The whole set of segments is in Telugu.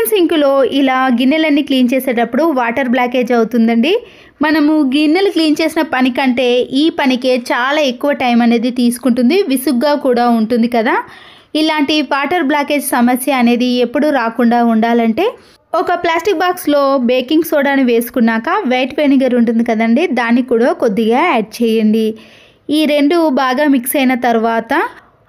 కిచెన్ సింక్లో ఇలా గిన్నెలన్నీ క్లీన్ చేసేటప్పుడు వాటర్ బ్లాకేజ్ అవుతుందండి మనము గిన్నెలు క్లీన్ చేసిన పని కంటే ఈ పనికే చాలా ఎక్కువ టైం అనేది తీసుకుంటుంది విసుగ్గా కూడా ఉంటుంది కదా ఇలాంటి వాటర్ బ్లాకేజ్ సమస్య అనేది ఎప్పుడు రాకుండా ఉండాలంటే ఒక ప్లాస్టిక్ బాక్స్లో బేకింగ్ సోడాని వేసుకున్నాక వైట్ వెనిగర్ ఉంటుంది కదండి దాన్ని కూడా కొద్దిగా యాడ్ చేయండి ఈ రెండు బాగా మిక్స్ అయిన తర్వాత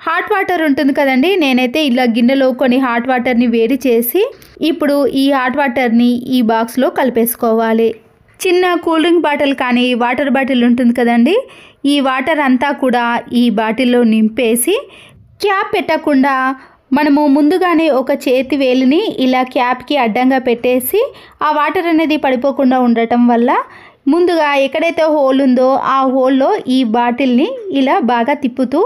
హాట్ వాటర్ ఉంటుంది కదండి నేనైతే ఇలా గిన్నెలో కొన్ని హాట్ వాటర్ని వేడి చేసి ఇప్పుడు ఈ హాట్ వాటర్ని ఈ బాక్స్లో కలిపేసుకోవాలి చిన్న కూల్ డ్రింక్ బాటిల్ కానీ వాటర్ బాటిల్ ఉంటుంది కదండి ఈ వాటర్ అంతా కూడా ఈ బాటిల్లో నింపేసి క్యాప్ పెట్టకుండా మనము ముందుగానే ఒక చేతి వేలిని ఇలా క్యాప్కి అడ్డంగా పెట్టేసి ఆ వాటర్ అనేది పడిపోకుండా ఉండటం వల్ల ముందుగా ఎక్కడైతే హోల్ ఉందో ఆ హోల్లో ఈ బాటిల్ని ఇలా బాగా తిప్పుతూ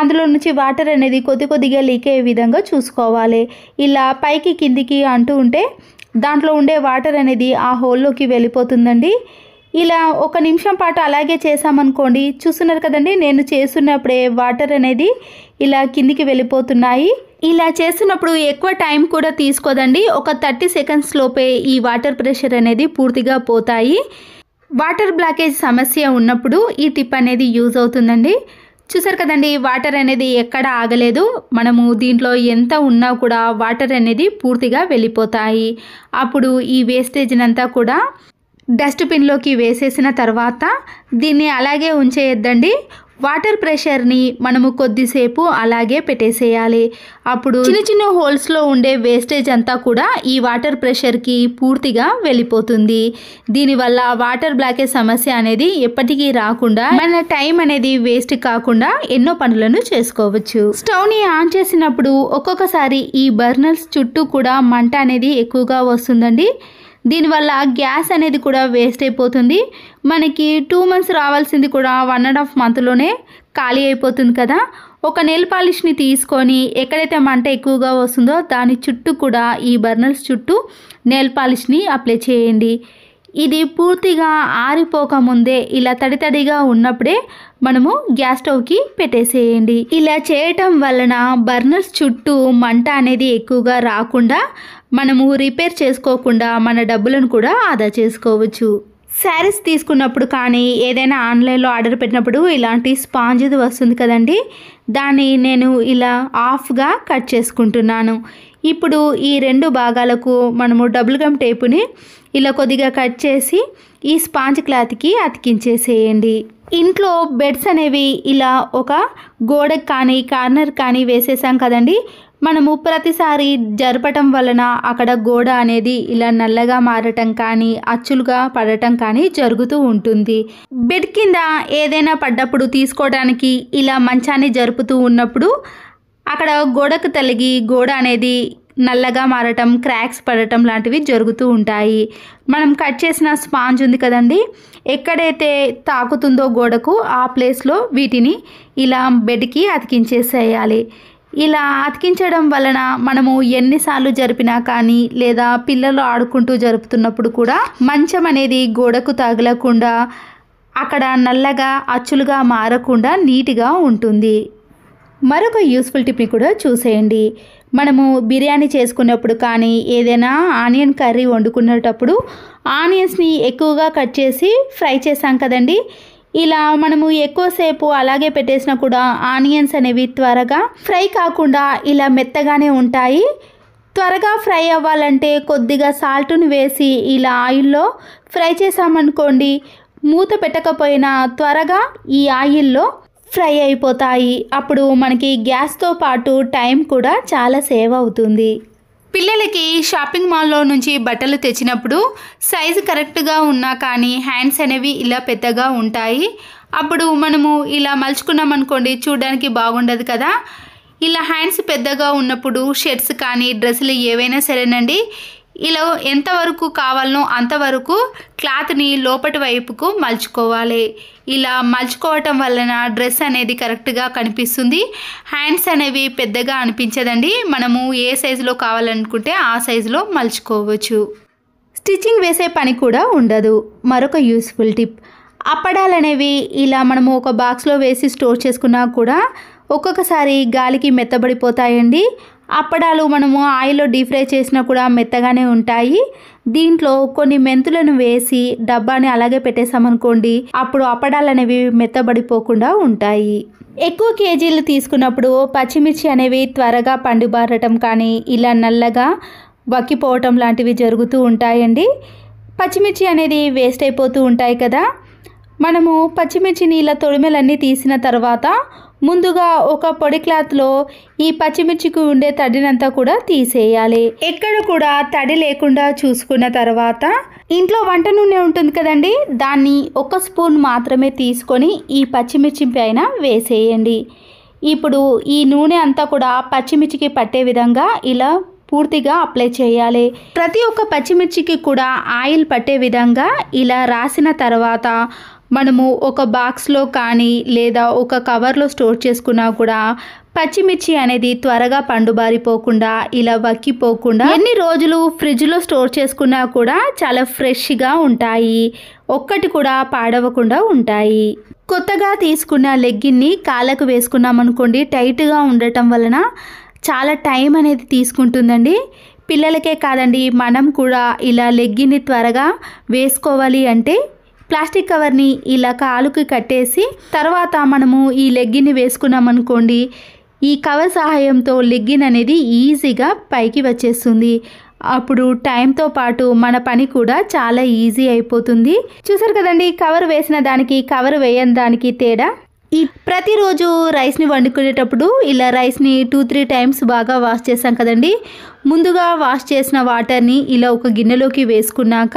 అందులో నుంచి వాటర్ అనేది కొద్ది కొద్దిగా లీక్ అయ్యే విధంగా చూసుకోవాలి ఇలా పైకి కిందికి అంటూ ఉంటే దాంట్లో ఉండే వాటర్ అనేది ఆ హోల్లోకి వెళ్ళిపోతుందండి ఇలా ఒక నిమిషం పాటు అలాగే చేసామనుకోండి చూస్తున్నారు కదండి నేను చేస్తున్నప్పుడే వాటర్ అనేది ఇలా కిందికి వెళ్ళిపోతున్నాయి ఇలా చేస్తున్నప్పుడు ఎక్కువ టైం కూడా తీసుకోదండి ఒక థర్టీ సెకండ్స్ లోపే ఈ వాటర్ ప్రెషర్ అనేది పూర్తిగా పోతాయి వాటర్ బ్లాకేజ్ సమస్య ఉన్నప్పుడు ఈ టిప్ అనేది యూజ్ అవుతుందండి చూసారు కదండి వాటర్ అనేది ఎక్కడ ఆగలేదు మనము దీంట్లో ఎంత ఉన్నా కూడా వాటర్ అనేది పూర్తిగా వెళ్ళిపోతాయి అప్పుడు ఈ అంతా కూడా డస్ట్బిన్లోకి వేసేసిన తర్వాత దీన్ని అలాగే ఉంచేయద్దండి వాటర్ ప్రెషర్ని మనము కొద్దిసేపు అలాగే పెట్టేసేయాలి అప్పుడు చిన్న చిన్న హోల్స్లో ఉండే వేస్టేజ్ అంతా కూడా ఈ వాటర్ ప్రెషర్కి పూర్తిగా వెళ్ళిపోతుంది దీనివల్ల వాటర్ బ్లాకేజ్ సమస్య అనేది ఎప్పటికీ రాకుండా మన టైం అనేది వేస్ట్ కాకుండా ఎన్నో పనులను చేసుకోవచ్చు స్టవ్ని ఆన్ చేసినప్పుడు ఒక్కొక్కసారి ఈ బర్నర్స్ చుట్టూ కూడా మంట అనేది ఎక్కువగా వస్తుందండి దీనివల్ల గ్యాస్ అనేది కూడా వేస్ట్ అయిపోతుంది మనకి టూ మంత్స్ రావాల్సింది కూడా వన్ అండ్ హాఫ్ మంత్లోనే ఖాళీ అయిపోతుంది కదా ఒక నెల పాలిష్ని తీసుకొని ఎక్కడైతే మంట ఎక్కువగా వస్తుందో దాని చుట్టూ కూడా ఈ బర్నర్స్ చుట్టూ నెల పాలిష్ని అప్లై చేయండి ఇది పూర్తిగా ఆరిపోకముందే ఇలా తడితడిగా ఉన్నప్పుడే మనము గ్యాస్ స్టవ్కి పెట్టేసేయండి ఇలా చేయటం వలన బర్నర్స్ చుట్టూ మంట అనేది ఎక్కువగా రాకుండా మనము రిపేర్ చేసుకోకుండా మన డబ్బులను కూడా ఆదా చేసుకోవచ్చు శారీస్ తీసుకున్నప్పుడు కానీ ఏదైనా ఆన్లైన్లో ఆర్డర్ పెట్టినప్పుడు ఇలాంటి స్పాంజ్ది వస్తుంది కదండి దాన్ని నేను ఇలా ఆఫ్గా కట్ చేసుకుంటున్నాను ఇప్పుడు ఈ రెండు భాగాలకు మనము డబుల్ గమ్ టేపుని ఇలా కొద్దిగా కట్ చేసి ఈ స్పాంజ్ క్లాత్కి అతికించేసేయండి ఇంట్లో బెడ్స్ అనేవి ఇలా ఒక గోడకు కానీ కార్నర్ కానీ వేసేసాం కదండి మనము ప్రతిసారి జరపటం వలన అక్కడ గోడ అనేది ఇలా నల్లగా మారటం కానీ అచ్చులుగా పడటం కానీ జరుగుతూ ఉంటుంది బెడ్ కింద ఏదైనా పడ్డప్పుడు తీసుకోవడానికి ఇలా మంచాన్ని జరుపుతూ ఉన్నప్పుడు అక్కడ గోడకు తలిగి గోడ అనేది నల్లగా మారటం క్రాక్స్ పడటం లాంటివి జరుగుతూ ఉంటాయి మనం కట్ చేసిన స్పాంజ్ ఉంది కదండి ఎక్కడైతే తాకుతుందో గోడకు ఆ ప్లేస్లో వీటిని ఇలా బెడ్కి అతికించేసేయాలి ఇలా అతికించడం వలన మనము ఎన్నిసార్లు జరిపినా కానీ లేదా పిల్లలు ఆడుకుంటూ జరుపుతున్నప్పుడు కూడా మంచం అనేది గోడకు తగలకుండా అక్కడ నల్లగా అచ్చులుగా మారకుండా నీట్గా ఉంటుంది మరొక యూస్ఫుల్ టిప్ని కూడా చూసేయండి మనము బిర్యానీ చేసుకునేప్పుడు కానీ ఏదైనా ఆనియన్ కర్రీ వండుకునేటప్పుడు ఆనియన్స్ని ఎక్కువగా కట్ చేసి ఫ్రై చేసాం కదండి ఇలా మనము ఎక్కువసేపు అలాగే పెట్టేసినా కూడా ఆనియన్స్ అనేవి త్వరగా ఫ్రై కాకుండా ఇలా మెత్తగానే ఉంటాయి త్వరగా ఫ్రై అవ్వాలంటే కొద్దిగా సాల్ట్ను వేసి ఇలా ఆయిల్లో ఫ్రై చేసామనుకోండి మూత పెట్టకపోయినా త్వరగా ఈ ఆయిల్లో ఫ్రై అయిపోతాయి అప్పుడు మనకి గ్యాస్తో పాటు టైం కూడా చాలా సేవ్ అవుతుంది పిల్లలకి షాపింగ్ మాల్లో నుంచి బట్టలు తెచ్చినప్పుడు సైజు కరెక్ట్గా ఉన్నా కానీ హ్యాండ్స్ అనేవి ఇలా పెద్దగా ఉంటాయి అప్పుడు మనము ఇలా మలుచుకున్నాం అనుకోండి చూడడానికి బాగుండదు కదా ఇలా హ్యాండ్స్ పెద్దగా ఉన్నప్పుడు షర్ట్స్ కానీ డ్రెస్సులు ఏవైనా సరేనండి ఇలా ఎంతవరకు కావాలనో అంతవరకు క్లాత్ని లోపటి వైపుకు మలుచుకోవాలి ఇలా మలుచుకోవటం వలన డ్రెస్ అనేది కరెక్ట్గా కనిపిస్తుంది హ్యాండ్స్ అనేవి పెద్దగా అనిపించదండి మనము ఏ సైజులో కావాలనుకుంటే ఆ సైజులో మలుచుకోవచ్చు స్టిచ్చింగ్ వేసే పని కూడా ఉండదు మరొక యూస్ఫుల్ టిప్ అప్పడాలు అనేవి ఇలా మనము ఒక బాక్స్లో వేసి స్టోర్ చేసుకున్నా కూడా ఒక్కొక్కసారి గాలికి మెత్తబడిపోతాయండి అప్పడాలు మనము ఆయిల్లో డీప్ ఫ్రై చేసినా కూడా మెత్తగానే ఉంటాయి దీంట్లో కొన్ని మెంతులను వేసి డబ్బాని అలాగే పెట్టేసామనుకోండి అప్పుడు అప్పడాలు అనేవి మెత్తబడిపోకుండా ఉంటాయి ఎక్కువ కేజీలు తీసుకున్నప్పుడు పచ్చిమిర్చి అనేవి త్వరగా పండుబారటం కానీ ఇలా నల్లగా వక్కిపోవటం లాంటివి జరుగుతూ ఉంటాయండి పచ్చిమిర్చి అనేది వేస్ట్ అయిపోతూ ఉంటాయి కదా మనము పచ్చిమిర్చి నీళ్ళ తొడిమెలన్నీ తీసిన తర్వాత ముందుగా ఒక పొడి క్లాత్లో ఈ పచ్చిమిర్చికి ఉండే తడినంతా కూడా తీసేయాలి ఎక్కడ కూడా తడి లేకుండా చూసుకున్న తర్వాత ఇంట్లో వంట నూనె ఉంటుంది కదండి దాన్ని ఒక స్పూన్ మాత్రమే తీసుకొని ఈ పచ్చిమిర్చి పైన వేసేయండి ఇప్పుడు ఈ నూనె అంతా కూడా పచ్చిమిర్చికి పట్టే విధంగా ఇలా పూర్తిగా అప్లై చేయాలి ప్రతి ఒక్క పచ్చిమిర్చికి కూడా ఆయిల్ పట్టే విధంగా ఇలా రాసిన తర్వాత మనము ఒక బాక్స్లో కానీ లేదా ఒక కవర్లో స్టోర్ చేసుకున్నా కూడా పచ్చిమిర్చి అనేది త్వరగా పండుబారిపోకుండా ఇలా వక్కిపోకుండా ఎన్ని రోజులు ఫ్రిడ్జ్లో స్టోర్ చేసుకున్నా కూడా చాలా ఫ్రెష్గా ఉంటాయి ఒక్కటి కూడా పాడవకుండా ఉంటాయి కొత్తగా తీసుకున్న లెగ్గిన్ని కాళ్ళకు వేసుకున్నామనుకోండి టైట్గా ఉండటం వలన చాలా టైం అనేది తీసుకుంటుందండి పిల్లలకే కాదండి మనం కూడా ఇలా లెగ్గిన్ని త్వరగా వేసుకోవాలి అంటే ప్లాస్టిక్ కవర్ని ఇలా కాలుకి కట్టేసి తర్వాత మనము ఈ లెగ్గిన్ని వేసుకున్నామనుకోండి ఈ కవర్ సహాయంతో లెగ్గిన్ అనేది ఈజీగా పైకి వచ్చేస్తుంది అప్పుడు టైంతో పాటు మన పని కూడా చాలా ఈజీ అయిపోతుంది చూసారు కదండి కవర్ వేసిన దానికి కవర్ వేయని దానికి తేడా ఈ ప్రతిరోజు రైస్ని వండుకునేటప్పుడు ఇలా రైస్ని టూ త్రీ టైమ్స్ బాగా వాష్ చేసాం కదండి ముందుగా వాష్ చేసిన వాటర్ని ఇలా ఒక గిన్నెలోకి వేసుకున్నాక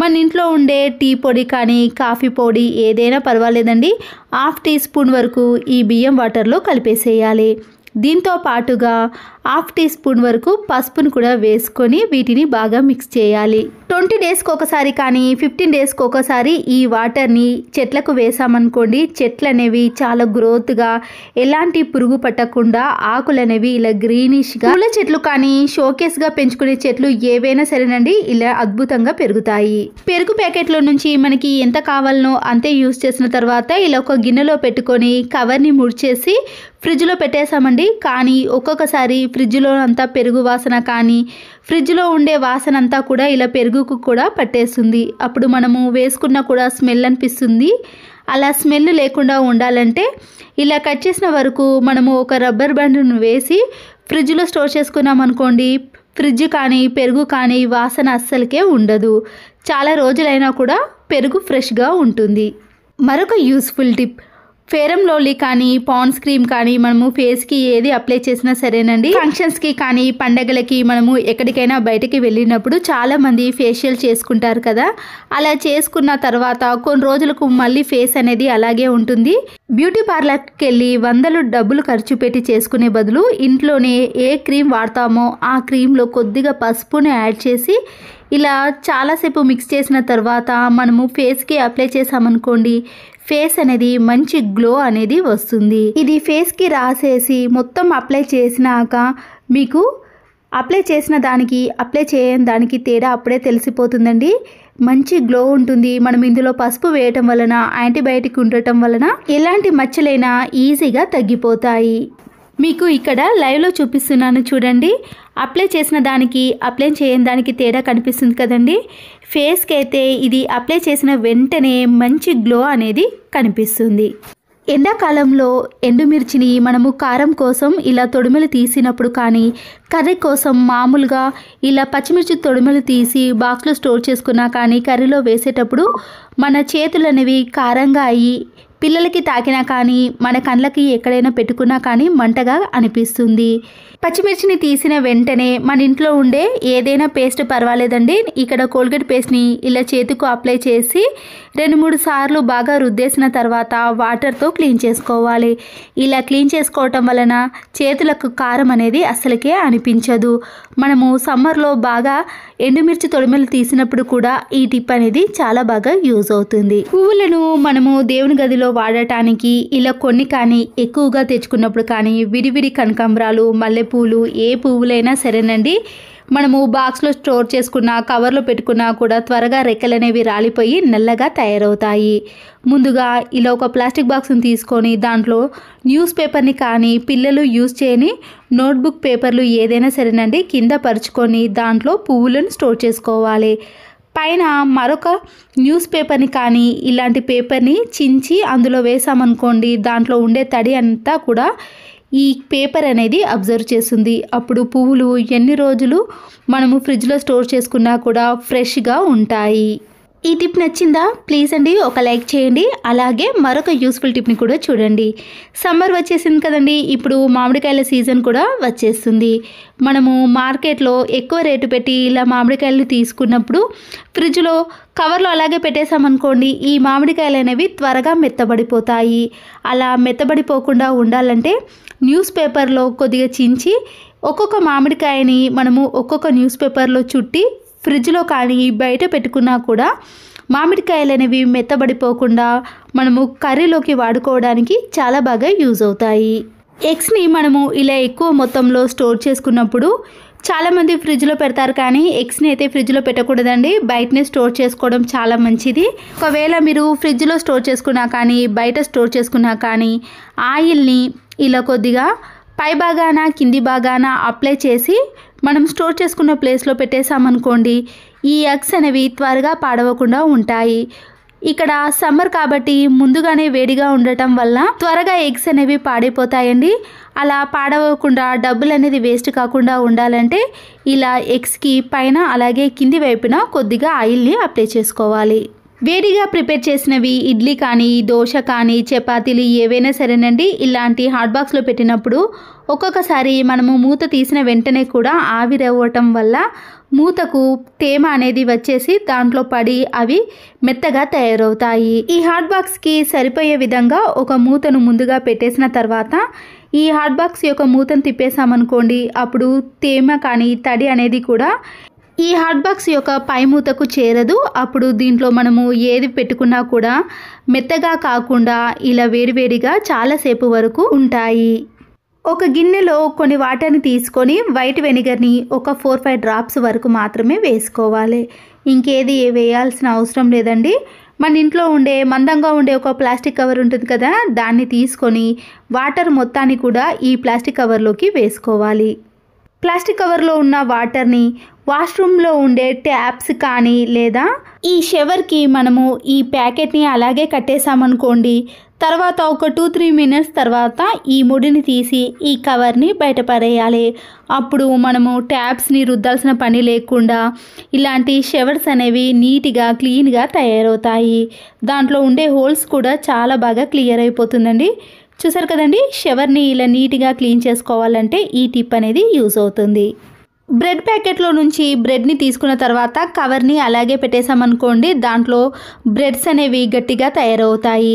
మన ఇంట్లో ఉండే టీ పొడి కానీ కాఫీ పొడి ఏదైనా పర్వాలేదండి హాఫ్ టీ స్పూన్ వరకు ఈ బియ్యం వాటర్లో కలిపేసేయాలి దీంతో పాటుగా హాఫ్ టీ స్పూన్ వరకు పసుపును కూడా వేసుకొని వీటిని బాగా మిక్స్ చేయాలి ట్వంటీ డేస్కి ఒకసారి కానీ ఫిఫ్టీన్ డేస్కి ఒకసారి ఈ వాటర్ని చెట్లకు వేసామనుకోండి చెట్లు అనేవి చాలా గ్రోత్గా ఎలాంటి పురుగు పట్టకుండా ఆకులు అనేవి ఇలా గ్రీనిష్గా పూల చెట్లు కానీ షోకేస్గా పెంచుకునే చెట్లు ఏవైనా సరేనండి ఇలా అద్భుతంగా పెరుగుతాయి పెరుగు ప్యాకెట్లో నుంచి మనకి ఎంత కావాలనో అంతే యూస్ చేసిన తర్వాత ఇలా ఒక గిన్నెలో పెట్టుకొని కవర్ని ముడిచేసి ఫ్రిడ్జ్లో పెట్టేసామండి కానీ ఒక్కొక్కసారి ఫ్రిడ్జ్లో అంతా పెరుగు వాసన కానీ ఫ్రిడ్జ్లో ఉండే వాసన అంతా కూడా ఇలా పెరుగుకు కూడా పట్టేస్తుంది అప్పుడు మనము వేసుకున్న కూడా స్మెల్ అనిపిస్తుంది అలా స్మెల్ లేకుండా ఉండాలంటే ఇలా కట్ చేసిన వరకు మనము ఒక రబ్బర్ బ్యాండ్ను వేసి ఫ్రిడ్జ్లో స్టోర్ చేసుకున్నాం అనుకోండి ఫ్రిడ్జ్ కానీ పెరుగు కానీ వాసన అస్సలకే ఉండదు చాలా రోజులైనా కూడా పెరుగు ఫ్రెష్గా ఉంటుంది మరొక యూస్ఫుల్ టిప్ ఫేరం లోలీ కానీ పాండ్స్ క్రీమ్ కానీ మనము ఫేస్కి ఏది అప్లై చేసినా సరేనండి ఫంక్షన్స్కి కానీ పండగలకి మనము ఎక్కడికైనా బయటకి వెళ్ళినప్పుడు చాలామంది ఫేషియల్ చేసుకుంటారు కదా అలా చేసుకున్న తర్వాత కొన్ని రోజులకు మళ్ళీ ఫేస్ అనేది అలాగే ఉంటుంది బ్యూటీ పార్లర్కి వెళ్ళి వందలు డబ్బులు ఖర్చు పెట్టి చేసుకునే బదులు ఇంట్లోనే ఏ క్రీమ్ వాడతామో ఆ క్రీమ్లో కొద్దిగా పసుపును యాడ్ చేసి ఇలా చాలాసేపు మిక్స్ చేసిన తర్వాత మనము ఫేస్కి అప్లై చేసామనుకోండి ఫేస్ అనేది మంచి గ్లో అనేది వస్తుంది ఇది ఫేస్కి రాసేసి మొత్తం అప్లై చేసినాక మీకు అప్లై చేసిన దానికి అప్లై చేయని దానికి తేడా అప్పుడే తెలిసిపోతుందండి మంచి గ్లో ఉంటుంది మనం ఇందులో పసుపు వేయటం వలన యాంటీబయాటిక్ ఉండటం వలన ఎలాంటి మచ్చలైనా ఈజీగా తగ్గిపోతాయి మీకు ఇక్కడ లైవ్లో చూపిస్తున్నాను చూడండి అప్లై చేసిన దానికి అప్లై చేయని దానికి తేడా కనిపిస్తుంది కదండి ఫేస్కి అయితే ఇది అప్లై చేసిన వెంటనే మంచి గ్లో అనేది కనిపిస్తుంది ఎండాకాలంలో ఎండుమిర్చిని మనము కారం కోసం ఇలా తొడుమలు తీసినప్పుడు కానీ కర్రీ కోసం మామూలుగా ఇలా పచ్చిమిర్చి తొడుమలు తీసి బాక్స్లో స్టోర్ చేసుకున్నా కానీ కర్రీలో వేసేటప్పుడు మన చేతులు అనేవి కారంగా అయ్యి పిల్లలకి తాకినా కానీ మన కండ్లకి ఎక్కడైనా పెట్టుకున్నా కానీ మంటగా అనిపిస్తుంది పచ్చిమిర్చిని తీసిన వెంటనే మన ఇంట్లో ఉండే ఏదైనా పేస్ట్ పర్వాలేదండి ఇక్కడ కోల్గేట్ పేస్ట్ని ఇలా చేతికి అప్లై చేసి రెండు మూడు సార్లు బాగా రుద్దేసిన తర్వాత వాటర్తో క్లీన్ చేసుకోవాలి ఇలా క్లీన్ చేసుకోవటం వలన చేతులకు కారం అనేది అసలుకే అనిపించదు మనము సమ్మర్లో బాగా ఎండుమిర్చి తొడిమలు తీసినప్పుడు కూడా ఈ టిప్ అనేది చాలా బాగా యూజ్ అవుతుంది పువ్వులను మనము దేవుని గదిలో వాడటానికి ఇలా కొన్ని కానీ ఎక్కువగా తెచ్చుకున్నప్పుడు కానీ విడివిడి కనకాంబరాలు మల్లెపూలు ఏ పువ్వులైనా సరేనండి మనము బాక్స్లో స్టోర్ చేసుకున్నా కవర్లో పెట్టుకున్నా కూడా త్వరగా రెక్కలు అనేవి రాలిపోయి నల్లగా తయారవుతాయి ముందుగా ఇలా ఒక ప్లాస్టిక్ బాక్స్ని తీసుకొని దాంట్లో న్యూస్ పేపర్ని కానీ పిల్లలు యూజ్ చేయని నోట్బుక్ పేపర్లు ఏదైనా సరేనండి కింద పరుచుకొని దాంట్లో పువ్వులను స్టోర్ చేసుకోవాలి పైన మరొక న్యూస్ పేపర్ని కానీ ఇలాంటి పేపర్ని చించి అందులో వేసామనుకోండి దాంట్లో ఉండే తడి అంతా కూడా ఈ పేపర్ అనేది అబ్జర్వ్ చేస్తుంది అప్పుడు పువ్వులు ఎన్ని రోజులు మనము ఫ్రిడ్జ్లో స్టోర్ చేసుకున్నా కూడా ఫ్రెష్గా ఉంటాయి ఈ టిప్ నచ్చిందా ప్లీజ్ అండి ఒక లైక్ చేయండి అలాగే మరొక యూస్ఫుల్ టిప్ని కూడా చూడండి సమ్మర్ వచ్చేసింది కదండి ఇప్పుడు మామిడికాయల సీజన్ కూడా వచ్చేస్తుంది మనము మార్కెట్లో ఎక్కువ రేటు పెట్టి ఇలా మామిడికాయలు తీసుకున్నప్పుడు ఫ్రిడ్జ్లో కవర్లో అలాగే పెట్టేశామనుకోండి ఈ మామిడికాయలు అనేవి త్వరగా మెత్తబడిపోతాయి అలా మెత్తబడిపోకుండా ఉండాలంటే న్యూస్ పేపర్లో కొద్దిగా చించి ఒక్కొక్క మామిడికాయని మనము ఒక్కొక్క న్యూస్ పేపర్లో చుట్టి ఫ్రిడ్జ్లో కానీ బయట పెట్టుకున్నా కూడా మామిడికాయలు అనేవి మెత్తబడిపోకుండా మనము కర్రీలోకి వాడుకోవడానికి చాలా బాగా యూజ్ అవుతాయి ఎగ్స్ని మనము ఇలా ఎక్కువ మొత్తంలో స్టోర్ చేసుకున్నప్పుడు చాలామంది ఫ్రిడ్జ్లో పెడతారు కానీ ఎగ్స్ని అయితే ఫ్రిడ్జ్లో పెట్టకూడదండి బయటనే స్టోర్ చేసుకోవడం చాలా మంచిది ఒకవేళ మీరు ఫ్రిడ్జ్లో స్టోర్ చేసుకున్నా కానీ బయట స్టోర్ చేసుకున్నా కానీ ఆయిల్ని ఇలా కొద్దిగా పై భాగాన కింది భాగాన అప్లై చేసి మనం స్టోర్ చేసుకున్న ప్లేస్లో పెట్టేసామనుకోండి ఈ ఎగ్స్ అనేవి త్వరగా పాడవకుండా ఉంటాయి ఇక్కడ సమ్మర్ కాబట్టి ముందుగానే వేడిగా ఉండటం వల్ల త్వరగా ఎగ్స్ అనేవి పాడైపోతాయండి అలా పాడవకుండా డబ్బులు అనేది వేస్ట్ కాకుండా ఉండాలంటే ఇలా ఎగ్స్కి పైన అలాగే కింది వైపున కొద్దిగా ఆయిల్ని అప్లై చేసుకోవాలి వేడిగా ప్రిపేర్ చేసినవి ఇడ్లీ కానీ దోశ కానీ చపాతీలు ఏవైనా సరేనండి ఇలాంటి హాట్ బాక్స్లో పెట్టినప్పుడు ఒక్కొక్కసారి మనము మూత తీసిన వెంటనే కూడా ఆవిరవ్వటం వల్ల మూతకు తేమ అనేది వచ్చేసి దాంట్లో పడి అవి మెత్తగా తయారవుతాయి ఈ హాట్ బాక్స్కి సరిపోయే విధంగా ఒక మూతను ముందుగా పెట్టేసిన తర్వాత ఈ హాట్ బాక్స్ యొక్క మూతను తిప్పేసామనుకోండి అప్పుడు తేమ కానీ తడి అనేది కూడా ఈ హాట్ బాక్స్ యొక్క పైమూతకు చేరదు అప్పుడు దీంట్లో మనము ఏది పెట్టుకున్నా కూడా మెత్తగా కాకుండా ఇలా వేడివేడిగా చాలాసేపు వరకు ఉంటాయి ఒక గిన్నెలో కొన్ని వాటర్ని తీసుకొని వైట్ వెనిగర్ని ఒక ఫోర్ ఫైవ్ డ్రాప్స్ వరకు మాత్రమే వేసుకోవాలి ఇంకేది వేయాల్సిన అవసరం లేదండి మన ఇంట్లో ఉండే మందంగా ఉండే ఒక ప్లాస్టిక్ కవర్ ఉంటుంది కదా దాన్ని తీసుకొని వాటర్ మొత్తాన్ని కూడా ఈ ప్లాస్టిక్ కవర్లోకి వేసుకోవాలి ప్లాస్టిక్ కవర్లో ఉన్న వాటర్ని వాష్రూమ్లో ఉండే ట్యాప్స్ కానీ లేదా ఈ షవర్కి మనము ఈ ప్యాకెట్ని అలాగే కట్టేసామనుకోండి తర్వాత ఒక టూ త్రీ మినిట్స్ తర్వాత ఈ ముడిని తీసి ఈ కవర్ని బయటపడేయాలి అప్పుడు మనము ట్యాప్స్ని రుద్దాల్సిన పని లేకుండా ఇలాంటి షవర్స్ అనేవి నీట్గా క్లీన్గా తయారవుతాయి దాంట్లో ఉండే హోల్స్ కూడా చాలా బాగా క్లియర్ అయిపోతుందండి చూసారు కదండి షవర్ని ఇలా నీట్గా క్లీన్ చేసుకోవాలంటే ఈ టిప్ అనేది యూజ్ అవుతుంది బ్రెడ్ ప్యాకెట్లో నుంచి బ్రెడ్ని తీసుకున్న తర్వాత కవర్ని అలాగే పెట్టేసామనుకోండి దాంట్లో బ్రెడ్స్ అనేవి గట్టిగా తయారవుతాయి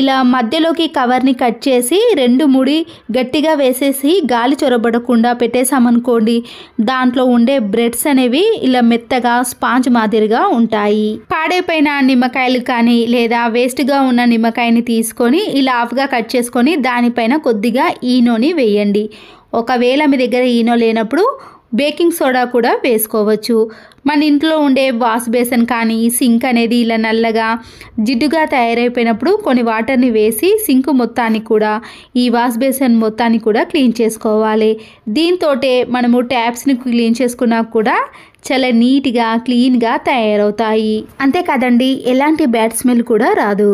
ఇలా మధ్యలోకి కవర్ని కట్ చేసి రెండు ముడి గట్టిగా వేసేసి గాలి చొరబడకుండా పెట్టేసామనుకోండి దాంట్లో ఉండే బ్రెడ్స్ అనేవి ఇలా మెత్తగా స్పాంజ్ మాదిరిగా ఉంటాయి పాడైపోయిన నిమ్మకాయలు కానీ లేదా వేస్ట్గా ఉన్న నిమ్మకాయని తీసుకొని ఇలా ఆఫ్గా కట్ చేసుకొని దానిపైన కొద్దిగా ఈనోని వేయండి ఒకవేళ మీ దగ్గర ఈనో లేనప్పుడు బేకింగ్ సోడా కూడా వేసుకోవచ్చు మన ఇంట్లో ఉండే వాష్ బేసన్ కానీ సింక్ అనేది ఇలా నల్లగా జిడ్డుగా తయారైపోయినప్పుడు కొన్ని వాటర్ని వేసి సింక్ మొత్తాన్ని కూడా ఈ వాష్ బేసన్ మొత్తాన్ని కూడా క్లీన్ చేసుకోవాలి దీంతో మనము ట్యాప్స్ని క్లీన్ చేసుకున్నా కూడా చాలా నీట్గా క్లీన్గా తయారవుతాయి అంతేకాదండి ఎలాంటి బ్యాడ్ స్మెల్ కూడా రాదు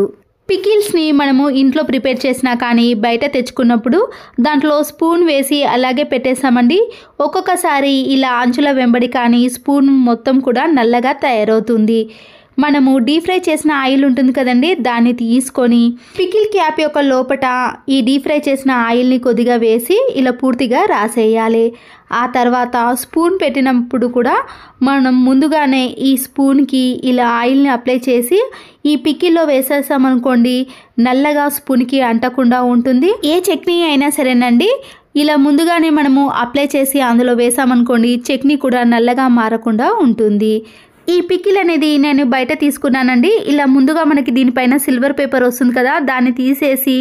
పికిల్స్ని మనము ఇంట్లో ప్రిపేర్ చేసినా కానీ బయట తెచ్చుకున్నప్పుడు దాంట్లో స్పూన్ వేసి అలాగే పెట్టేసామండి ఒక్కొక్కసారి ఇలా అంచుల వెంబడి కానీ స్పూన్ మొత్తం కూడా నల్లగా తయారవుతుంది మనము డీప్ ఫ్రై చేసిన ఆయిల్ ఉంటుంది కదండి దాన్ని తీసుకొని పికిల్ క్యాప్ యొక్క లోపట ఈ డీప్ ఫ్రై చేసిన ఆయిల్ని కొద్దిగా వేసి ఇలా పూర్తిగా రాసేయాలి ఆ తర్వాత స్పూన్ పెట్టినప్పుడు కూడా మనం ముందుగానే ఈ స్పూన్కి ఇలా ఆయిల్ని అప్లై చేసి ఈ పికిల్లో వేసేసామనుకోండి నల్లగా స్పూన్కి అంటకుండా ఉంటుంది ఏ చట్నీ అయినా సరేనండి ఇలా ముందుగానే మనము అప్లై చేసి అందులో వేసామనుకోండి చట్నీ కూడా నల్లగా మారకుండా ఉంటుంది ఈ పికిల్ అనేది నేను బయట తీసుకున్నానండి ఇలా ముందుగా మనకి దీనిపైన సిల్వర్ పేపర్ వస్తుంది కదా దాన్ని తీసేసి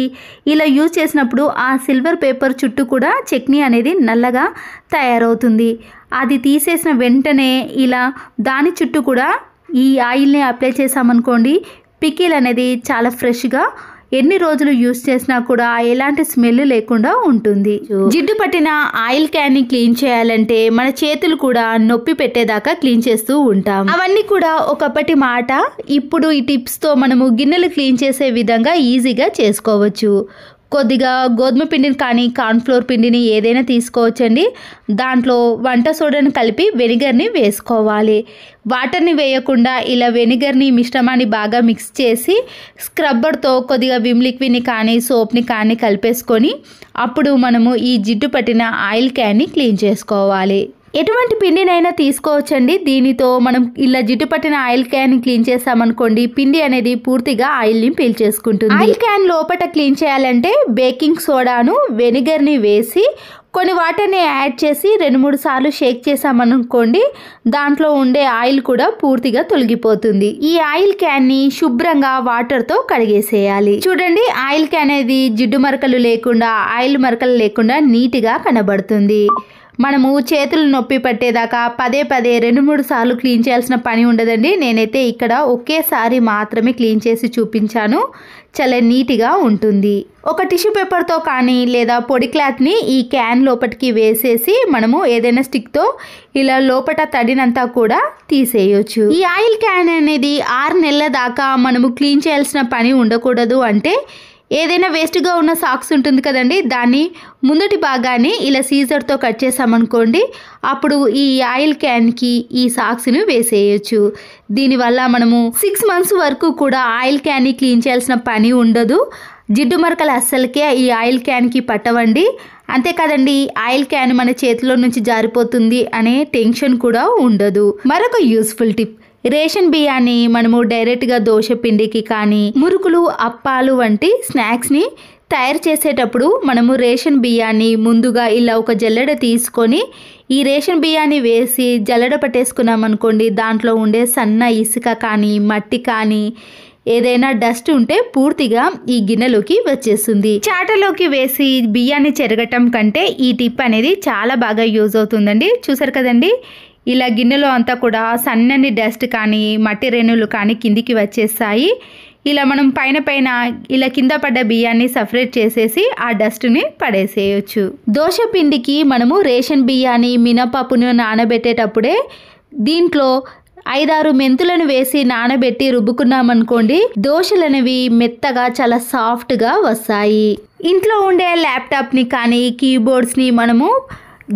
ఇలా యూజ్ చేసినప్పుడు ఆ సిల్వర్ పేపర్ చుట్టూ కూడా చట్నీ అనేది నల్లగా తయారవుతుంది అది తీసేసిన వెంటనే ఇలా దాని చుట్టూ కూడా ఈ ఆయిల్ని అప్లై చేసామనుకోండి పికిల్ అనేది చాలా ఫ్రెష్గా ఎన్ని రోజులు యూస్ చేసినా కూడా ఎలాంటి స్మెల్ లేకుండా ఉంటుంది జిడ్డు పట్టిన ఆయిల్ క్యాన్ని క్లీన్ చేయాలంటే మన చేతులు కూడా నొప్పి పెట్టేదాకా క్లీన్ చేస్తూ ఉంటాం అవన్నీ కూడా ఒకప్పటి మాట ఇప్పుడు ఈ టిప్స్తో మనము గిన్నెలు క్లీన్ చేసే విధంగా ఈజీగా చేసుకోవచ్చు కొద్దిగా గోధుమ పిండిని కానీ కార్న్ఫ్లోర్ పిండిని ఏదైనా తీసుకోవచ్చండి దాంట్లో వంట సోడాను కలిపి వెనిగర్ని వేసుకోవాలి వాటర్ని వేయకుండా ఇలా వెనిగర్ని మిశ్రమాన్ని బాగా మిక్స్ చేసి స్క్రబ్బర్తో కొద్దిగా విమ్ లిక్విడ్ని కానీ సోప్ని కానీ కలిపేసుకొని అప్పుడు మనము ఈ జిడ్డు పట్టిన ఆయిల్ క్యాన్ని క్లీన్ చేసుకోవాలి ఎటువంటి పిండినైనా తీసుకోవచ్చండి దీనితో మనం ఇలా జిడ్డు పట్టిన ఆయిల్ క్యాన్ క్లీన్ చేస్తామనుకోండి పిండి అనేది పూర్తిగా ఆయిల్ని పీల్చేసుకుంటుంది ఆయిల్ క్యాన్ లోపల క్లీన్ చేయాలంటే బేకింగ్ సోడాను వెనిగర్ని వేసి కొన్ని వాటర్ని యాడ్ చేసి రెండు మూడు సార్లు షేక్ చేసామనుకోండి దాంట్లో ఉండే ఆయిల్ కూడా పూర్తిగా తొలగిపోతుంది ఈ ఆయిల్ క్యాన్ని శుభ్రంగా వాటర్తో కడిగేసేయాలి చూడండి ఆయిల్ క్యాన్ అనేది జిడ్డు మరకలు లేకుండా ఆయిల్ మరకలు లేకుండా నీట్గా కనబడుతుంది మనము చేతులు నొప్పి పట్టేదాకా పదే పదే రెండు మూడు సార్లు క్లీన్ చేయాల్సిన పని ఉండదండి నేనైతే ఇక్కడ ఒకేసారి మాత్రమే క్లీన్ చేసి చూపించాను చాలా నీట్గా ఉంటుంది ఒక టిష్యూ పేపర్తో కానీ లేదా పొడి క్లాత్ని ఈ క్యాన్ లోపటికి వేసేసి మనము ఏదైనా స్టిక్తో ఇలా లోపట తడినంతా కూడా తీసేయొచ్చు ఈ ఆయిల్ క్యాన్ అనేది ఆరు నెలల దాకా మనము క్లీన్ చేయాల్సిన పని ఉండకూడదు అంటే ఏదైనా వేస్ట్గా ఉన్న సాక్స్ ఉంటుంది కదండి దాన్ని ముందటి భాగాన్ని ఇలా సీజర్తో కట్ చేసామనుకోండి అప్పుడు ఈ ఆయిల్ క్యాన్కి ఈ సాక్స్ని వేసేయచ్చు దీనివల్ల మనము సిక్స్ మంత్స్ వరకు కూడా ఆయిల్ క్యాన్ని క్లీన్ చేయాల్సిన పని ఉండదు జిడ్డు మరకలు అస్సలకే ఈ ఆయిల్ క్యాన్కి పట్టవండి అంతేకాదండి ఆయిల్ క్యాన్ మన చేతిలో నుంచి జారిపోతుంది అనే టెన్షన్ కూడా ఉండదు మరొక యూస్ఫుల్ టిప్ రేషన్ బియ్యాన్ని మనము డైరెక్ట్గా దోశ పిండికి కానీ మురుకులు అప్పాలు వంటి స్నాక్స్ని తయారు చేసేటప్పుడు మనము రేషన్ బియ్యాన్ని ముందుగా ఇలా ఒక జల్లెడ తీసుకొని ఈ రేషన్ బియ్యాన్ని వేసి జల్లెడ పట్టేసుకున్నాం అనుకోండి దాంట్లో ఉండే సన్న ఇసుక కానీ మట్టి కానీ ఏదైనా డస్ట్ ఉంటే పూర్తిగా ఈ గిన్నెలోకి వచ్చేస్తుంది చాటలోకి వేసి బియ్యాన్ని చెరగటం కంటే ఈ టిప్ అనేది చాలా బాగా యూజ్ అవుతుందండి చూసారు కదండి ఇలా గిన్నెలో అంతా కూడా సన్నని డస్ట్ కానీ మట్టి రేణువులు కానీ కిందికి వచ్చేస్తాయి ఇలా మనం పైన పైన ఇలా కింద పడ్డ బియ్యాన్ని సపరేట్ చేసేసి ఆ డస్ట్ని పడేసేయచ్చు దోశ పిండికి మనము రేషన్ బియ్యాన్ని మినపప్పును నానబెట్టేటప్పుడే దీంట్లో ఐదారు మెంతులను వేసి నానబెట్టి రుబ్బుకున్నామనుకోండి దోశలు అనేవి మెత్తగా చాలా సాఫ్ట్గా వస్తాయి ఇంట్లో ఉండే ల్యాప్టాప్ని కానీ కీబోర్డ్స్ని మనము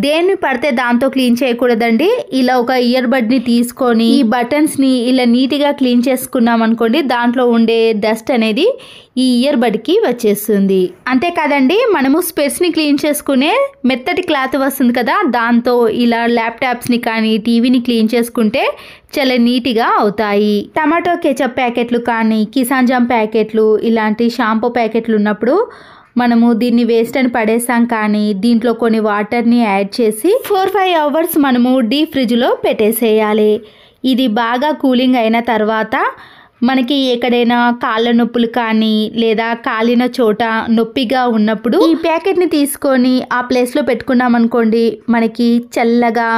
దేన్ని పడితే దాంతో క్లీన్ చేయకూడదండి ఇలా ఒక ఇయర్ బడ్ని తీసుకొని ఈ బటన్స్ని ఇలా నీట్గా క్లీన్ చేసుకున్నాం అనుకోండి దాంట్లో ఉండే డస్ట్ అనేది ఈ ఇయర్ బడ్కి వచ్చేస్తుంది అంతేకాదండి మనము స్పెట్స్ని క్లీన్ చేసుకునే మెత్తటి క్లాత్ వస్తుంది కదా దాంతో ఇలా ల్యాప్టాప్స్ని కానీ టీవీని క్లీన్ చేసుకుంటే చాలా నీట్గా అవుతాయి టమాటో కెచప్ ప్యాకెట్లు కానీ కిసాన్ జామ్ ప్యాకెట్లు ఇలాంటి షాంపూ ప్యాకెట్లు ఉన్నప్పుడు మనము దీన్ని వేస్ట్ అని పడేసాం కానీ దీంట్లో కొన్ని వాటర్ని యాడ్ చేసి ఫోర్ ఫైవ్ అవర్స్ మనము డీప్ ఫ్రిడ్జ్లో పెట్టేసేయాలి ఇది బాగా కూలింగ్ అయిన తర్వాత మనకి ఎక్కడైనా కాళ్ళ నొప్పులు కానీ లేదా కాలిన చోట నొప్పిగా ఉన్నప్పుడు ఈ ప్యాకెట్ని తీసుకొని ఆ ప్లేస్లో పెట్టుకున్నాం అనుకోండి మనకి చల్లగా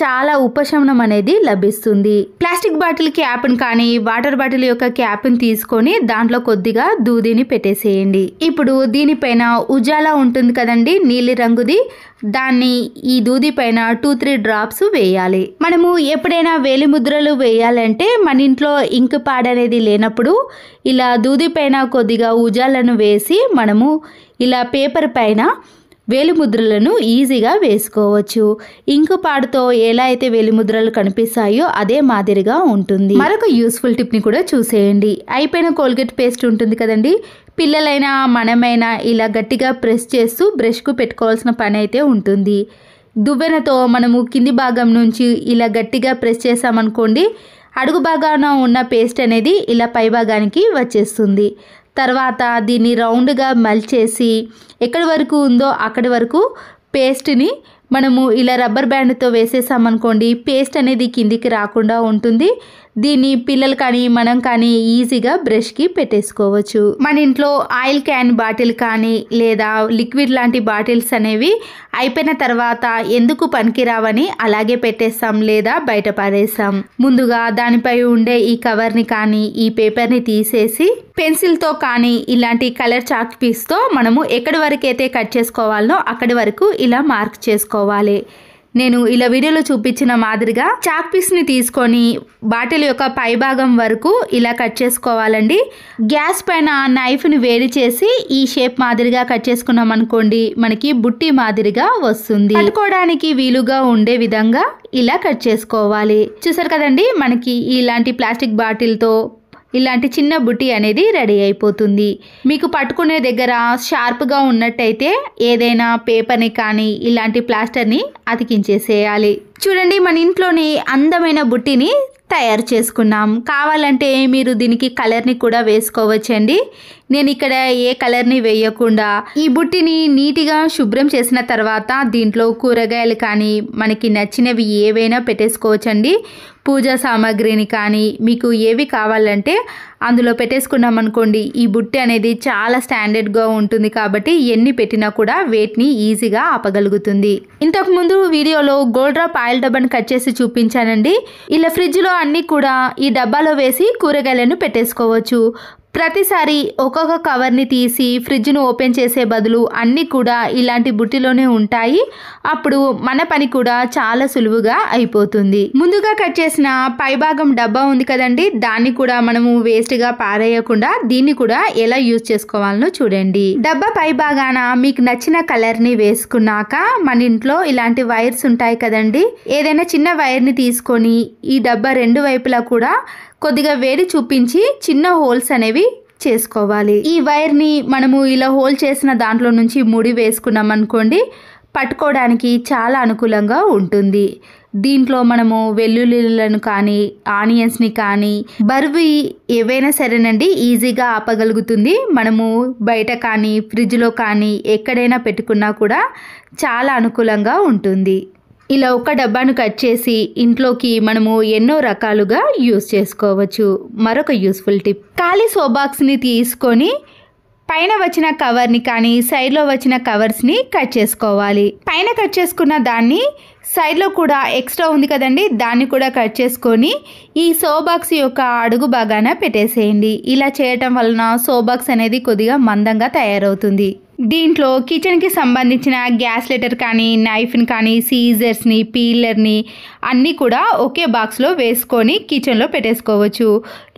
చాలా ఉపశమనం అనేది లభిస్తుంది ప్లాస్టిక్ బాటిల్ క్యాప్ను కానీ వాటర్ బాటిల్ యొక్క క్యాప్ను తీసుకొని దాంట్లో కొద్దిగా దూదిని పెట్టేసేయండి ఇప్పుడు దీనిపైన ఉజాలా ఉంటుంది కదండి నీలి రంగుది దాన్ని ఈ దూది పైన టూ త్రీ డ్రాప్స్ వేయాలి మనము ఎప్పుడైనా వేలి ముద్రలు వేయాలంటే మన ఇంట్లో ఇంక్ పాడ్ అనేది లేనప్పుడు ఇలా దూది పైన కొద్దిగా ఉజాలను వేసి మనము ఇలా పేపర్ పైన వేలిముద్రలను ఈజీగా వేసుకోవచ్చు ఇంకు పాడుతో ఎలా అయితే వేలిముద్రలు కనిపిస్తాయో అదే మాదిరిగా ఉంటుంది మరొక యూస్ఫుల్ టిప్ని కూడా చూసేయండి అయిపోయిన కోల్గేట్ పేస్ట్ ఉంటుంది కదండి పిల్లలైనా మనమైనా ఇలా గట్టిగా ప్రెస్ చేస్తూ బ్రష్కు పెట్టుకోవాల్సిన పని అయితే ఉంటుంది దువ్వెనతో మనము కింది భాగం నుంచి ఇలా గట్టిగా ప్రెస్ చేసామనుకోండి అడుగు భాగాన ఉన్న పేస్ట్ అనేది ఇలా పై భాగానికి వచ్చేస్తుంది తర్వాత దీన్ని రౌండ్గా మల్చేసి ఎక్కడి వరకు ఉందో అక్కడి వరకు పేస్ట్ని మనము ఇలా రబ్బర్ బ్యాండ్తో వేసేసామనుకోండి పేస్ట్ అనేది కిందికి రాకుండా ఉంటుంది దీన్ని పిల్లలు కానీ మనం కానీ ఈజీగా బ్రష్కి పెట్టేసుకోవచ్చు మన ఇంట్లో ఆయిల్ క్యాన్ బాటిల్ కానీ లేదా లిక్విడ్ లాంటి బాటిల్స్ అనేవి అయిపోయిన తర్వాత ఎందుకు పనికిరావని అలాగే పెట్టేస్తాం లేదా బయట పారేస్తాం ముందుగా దానిపై ఉండే ఈ కవర్ని కానీ ఈ పేపర్ని తీసేసి పెన్సిల్తో కానీ ఇలాంటి కలర్ చాక్ పీస్తో మనము ఎక్కడి వరకు అయితే కట్ చేసుకోవాలో అక్కడి వరకు ఇలా మార్క్ చేసుకోవాలి నేను ఇలా వీడియోలో చూపించిన మాదిరిగా చాక్ పీస్ని తీసుకొని బాటిల్ యొక్క పైభాగం వరకు ఇలా కట్ చేసుకోవాలండి గ్యాస్ పైన నైఫ్ని వేడి చేసి ఈ షేప్ మాదిరిగా కట్ చేసుకున్నాం అనుకోండి మనకి బుట్టి మాదిరిగా వస్తుంది కట్టుకోవడానికి వీలుగా ఉండే విధంగా ఇలా కట్ చేసుకోవాలి చూసారు కదండి మనకి ఇలాంటి ప్లాస్టిక్ బాటిల్తో ఇలాంటి చిన్న బుట్టి అనేది రెడీ అయిపోతుంది మీకు పట్టుకునే దగ్గర షార్ప్గా ఉన్నట్టయితే ఏదైనా పేపర్ని కానీ ఇలాంటి ప్లాస్టర్ని అతికించేసేయాలి చూడండి మన ఇంట్లోని అందమైన బుట్టిని తయారు చేసుకున్నాం కావాలంటే మీరు దీనికి కలర్ని కూడా వేసుకోవచ్చండి నేను ఇక్కడ ఏ కలర్ని వేయకుండా ఈ బుట్టిని నీటిగా శుభ్రం చేసిన తర్వాత దీంట్లో కూరగాయలు కానీ మనకి నచ్చినవి ఏవైనా పెట్టేసుకోవచ్చండి పూజా సామాగ్రిని కానీ మీకు ఏవి కావాలంటే అందులో పెట్టేసుకున్నాం అనుకోండి ఈ బుట్టి అనేది చాలా స్టాండర్డ్గా ఉంటుంది కాబట్టి ఎన్ని పెట్టినా కూడా వెయిట్ని ఈజీగా ఆపగలుగుతుంది ఇంతకుముందు వీడియోలో గోల్డ్ డ్రాప్ ఆయిల్ డబ్బాని కట్ చేసి చూపించానండి ఇలా ఫ్రిడ్జ్లో అన్నీ కూడా ఈ డబ్బాలో వేసి కూరగాయలను పెట్టేసుకోవచ్చు ప్రతిసారి ఒక్కొక్క కవర్ని తీసి ఫ్రిడ్జ్ను ఓపెన్ చేసే బదులు అన్నీ కూడా ఇలాంటి బుట్టిలోనే ఉంటాయి అప్పుడు మన పని కూడా చాలా సులువుగా అయిపోతుంది ముందుగా కట్ చేసిన పైభాగం డబ్బా ఉంది కదండి దాన్ని కూడా మనము వేస్ట్గా పారేయకుండా దీన్ని కూడా ఎలా యూజ్ చేసుకోవాలనో చూడండి డబ్బా పైభాగాన మీకు నచ్చిన కలర్ని వేసుకున్నాక మన ఇంట్లో ఇలాంటి వైర్స్ ఉంటాయి కదండి ఏదైనా చిన్న వైర్ని తీసుకొని ఈ డబ్బా రెండు వైపులా కూడా కొద్దిగా వేడి చూపించి చిన్న హోల్స్ అనేవి చేసుకోవాలి ఈ వైర్ని మనము ఇలా హోల్ చేసిన దాంట్లో నుంచి ముడి వేసుకున్నాం అనుకోండి పట్టుకోవడానికి చాలా అనుకూలంగా ఉంటుంది దీంట్లో మనము వెల్లుల్లిలను కానీ ఆనియన్స్ని కానీ బరువు ఏవైనా సరేనండి ఈజీగా ఆపగలుగుతుంది మనము బయట కానీ ఫ్రిడ్జ్లో కానీ ఎక్కడైనా పెట్టుకున్నా కూడా చాలా అనుకూలంగా ఉంటుంది ఇలా ఒక డబ్బాను కట్ చేసి ఇంట్లోకి మనము ఎన్నో రకాలుగా యూస్ చేసుకోవచ్చు మరొక యూస్ఫుల్ టిప్ ఖాళీ సోబాక్స్ని తీసుకొని పైన వచ్చిన కవర్ని కానీ సైడ్లో వచ్చిన కవర్స్ని కట్ చేసుకోవాలి పైన కట్ చేసుకున్న దాన్ని సైడ్లో కూడా ఎక్స్ట్రా ఉంది కదండి దాన్ని కూడా కట్ చేసుకొని ఈ సోబాక్స్ యొక్క అడుగు భాగాన పెట్టేసేయండి ఇలా చేయటం వలన సోబాక్స్ అనేది కొద్దిగా మందంగా తయారవుతుంది దీంట్లో కిచెన్కి సంబంధించిన గ్యాస్ లెటర్ కానీ నైఫ్ని కానీ సీజర్స్ని పీలర్ని అన్నీ కూడా ఒకే బాక్స్లో వేసుకొని కిచెన్లో పెట్టేసుకోవచ్చు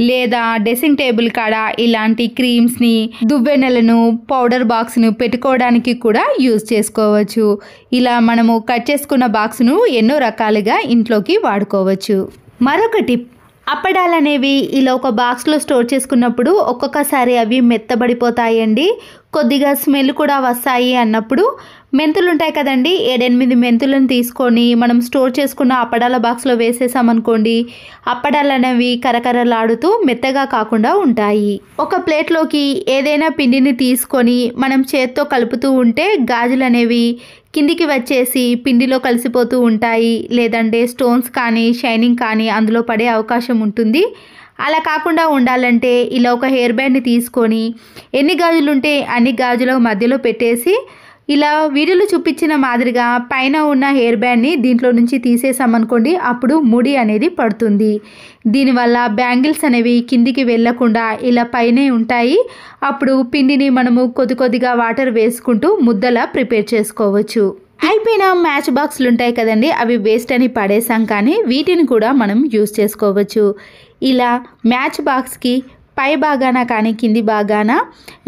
లేదా డ్రెస్సింగ్ టేబుల్ కాడ ఇలాంటి క్రీమ్స్ని దువ్వెనలను పౌడర్ బాక్స్ను పెట్టుకోవడానికి కూడా యూజ్ చేసుకోవచ్చు ఇలా మనము కట్ చేసుకున్న బాక్స్ను ఎన్నో రకాలుగా ఇంట్లోకి వాడుకోవచ్చు మరొక టిప్ అప్పడాలనేవి ఇలా ఒక బాక్స్లో స్టోర్ చేసుకున్నప్పుడు ఒక్కొక్కసారి అవి మెత్తబడిపోతాయండి కొద్దిగా స్మెల్ కూడా వస్తాయి అన్నప్పుడు మెంతులు ఉంటాయి కదండి ఏడెనిమిది మెంతులను తీసుకొని మనం స్టోర్ చేసుకున్న అప్పడాల బాక్స్లో వేసేసామనుకోండి అప్పడాలు అనేవి కరకరలాడుతూ మెత్తగా కాకుండా ఉంటాయి ఒక ప్లేట్లోకి ఏదైనా పిండిని తీసుకొని మనం చేత్తో కలుపుతూ ఉంటే గాజులు అనేవి కిందికి వచ్చేసి పిండిలో కలిసిపోతూ ఉంటాయి లేదంటే స్టోన్స్ కానీ షైనింగ్ కానీ అందులో పడే అవకాశం ఉంటుంది అలా కాకుండా ఉండాలంటే ఇలా ఒక హెయిర్ బ్యాండ్ని తీసుకొని ఎన్ని గాజులు ఉంటే అన్ని గాజుల మధ్యలో పెట్టేసి ఇలా వీడియోలో చూపించిన మాదిరిగా పైన ఉన్న హెయిర్ బ్యాండ్ని దీంట్లో నుంచి తీసేసామనుకోండి అప్పుడు ముడి అనేది పడుతుంది దీనివల్ల బ్యాంగిల్స్ అనేవి కిందికి వెళ్లకుండా ఇలా పైనే ఉంటాయి అప్పుడు పిండిని మనము కొద్ది కొద్దిగా వాటర్ వేసుకుంటూ ముద్దలా ప్రిపేర్ చేసుకోవచ్చు అయిపోయిన మ్యాచ్ బాక్స్లు ఉంటాయి కదండి అవి వేస్ట్ అని పడేసాం కానీ వీటిని కూడా మనం యూస్ చేసుకోవచ్చు ఇలా మ్యాచ్ బాక్స్కి పై భాగాన కానీ కింది భాగాన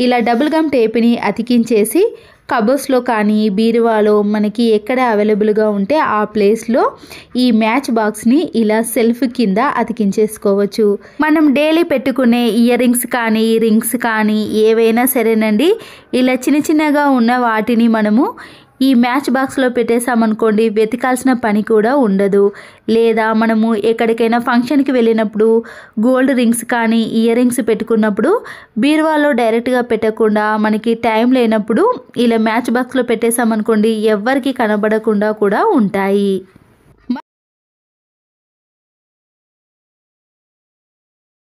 ఇలా డబుల్ గమ్ టేప్ని అతికించేసి కబోస్లో కానీ బీరువాలో మనకి ఎక్కడ అవైలబుల్గా ఉంటే ఆ ప్లేస్లో ఈ మ్యాచ్ బాక్స్ని ఇలా సెల్ఫ్ కింద అతికించేసుకోవచ్చు మనం డైలీ పెట్టుకునే ఇయర్ రింగ్స్ కానీ రింగ్స్ కానీ ఏవైనా సరేనండి ఇలా చిన్న చిన్నగా ఉన్న వాటిని మనము ఈ మ్యాచ్ బాక్స్లో పెట్టేశామనుకోండి వెతకాల్సిన పని కూడా ఉండదు లేదా మనము ఎక్కడికైనా ఫంక్షన్కి వెళ్ళినప్పుడు గోల్డ్ రింగ్స్ కానీ ఇయర్ రింగ్స్ పెట్టుకున్నప్పుడు బీరువాలో డైరెక్ట్గా పెట్టకుండా మనకి టైం లేనప్పుడు ఇలా మ్యాచ్ బాక్స్లో పెట్టేశామనుకోండి ఎవ్వరికి కనబడకుండా కూడా ఉంటాయి